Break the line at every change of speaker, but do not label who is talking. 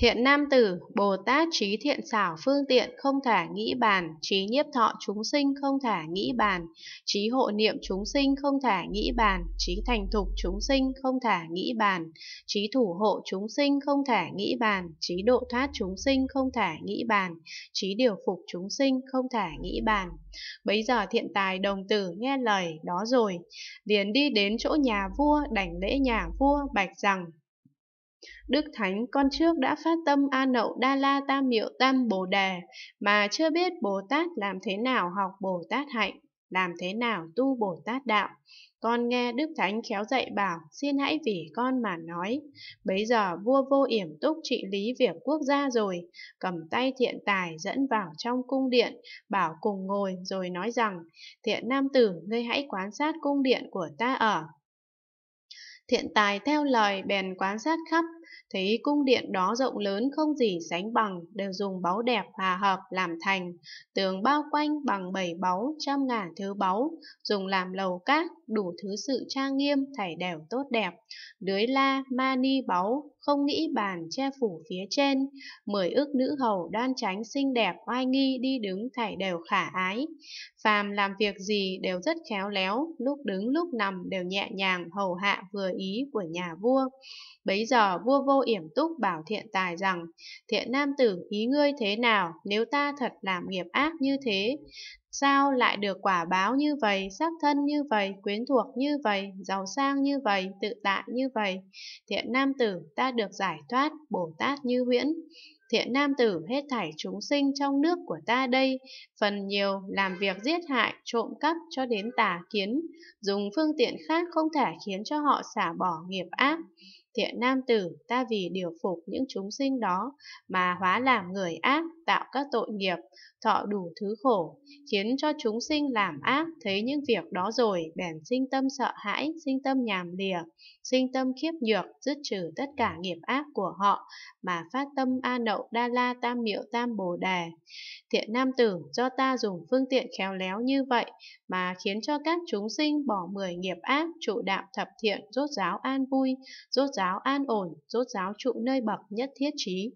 Thiện nam tử, Bồ Tát trí thiện xảo phương tiện không thả nghĩ bàn, trí nhiếp thọ chúng sinh không thả nghĩ bàn, trí hộ niệm chúng sinh không thả nghĩ bàn, trí thành thục chúng sinh không thả nghĩ bàn, trí thủ hộ chúng sinh không thả nghĩ bàn, trí độ thoát chúng sinh không thả nghĩ bàn, trí điều phục chúng sinh không thả nghĩ bàn. bây giờ thiện tài đồng tử nghe lời đó rồi, liền đi đến chỗ nhà vua đảnh lễ nhà vua bạch rằng Đức Thánh con trước đã phát tâm A Nậu Đa La Tam Miệu Tam Bồ Đề mà chưa biết Bồ Tát làm thế nào học Bồ Tát hạnh, làm thế nào tu Bồ Tát đạo. Con nghe Đức Thánh khéo dạy bảo, xin hãy vì con mà nói. Bấy giờ vua vô yểm túc trị lý việc quốc gia rồi, cầm tay thiện tài dẫn vào trong cung điện, bảo cùng ngồi rồi nói rằng, thiện nam tử, ngươi hãy quan sát cung điện của ta ở, thiện tài theo lời bèn quán sát khắp thấy cung điện đó rộng lớn không gì sánh bằng, đều dùng báu đẹp hòa hợp làm thành, tường bao quanh bằng bảy báu, trăm ngàn thứ báu, dùng làm lầu các đủ thứ sự trang nghiêm, thảy đều tốt đẹp, lưới la, mani báu, không nghĩ bàn che phủ phía trên, mười ước nữ hầu đoan tránh xinh đẹp oai nghi đi đứng thảy đều khả ái. Phàm làm việc gì đều rất khéo léo, lúc đứng lúc nằm đều nhẹ nhàng hầu hạ vừa ý của nhà vua. Bấy giờ vua vua vô yểm túc bảo thiện tài rằng, thiện nam tử ý ngươi thế nào, nếu ta thật làm nghiệp ác như thế, sao lại được quả báo như vậy, sắc thân như vậy, quyến thuộc như vậy, giàu sang như vậy, tự tại như vậy, thiện nam tử ta được giải thoát, Bồ Tát như huyễn. Thiện nam tử hết thảy chúng sinh trong nước của ta đây, phần nhiều làm việc giết hại, trộm cắp cho đến tà kiến, dùng phương tiện khác không thể khiến cho họ xả bỏ nghiệp ác thiện nam tử ta vì điều phục những chúng sinh đó mà hóa làm người ác tạo các tội nghiệp, thọ đủ thứ khổ, khiến cho chúng sinh làm ác, thấy những việc đó rồi, bèn sinh tâm sợ hãi, sinh tâm nhàm lìa, sinh tâm khiếp nhược, dứt trừ tất cả nghiệp ác của họ, mà phát tâm A Nậu Đa La Tam Miệu Tam Bồ Đề. Thiện Nam Tử, do ta dùng phương tiện khéo léo như vậy, mà khiến cho các chúng sinh bỏ mười nghiệp ác, trụ đạo thập thiện, rốt giáo an vui, rốt giáo an ổn, rốt giáo trụ nơi bậc nhất thiết trí.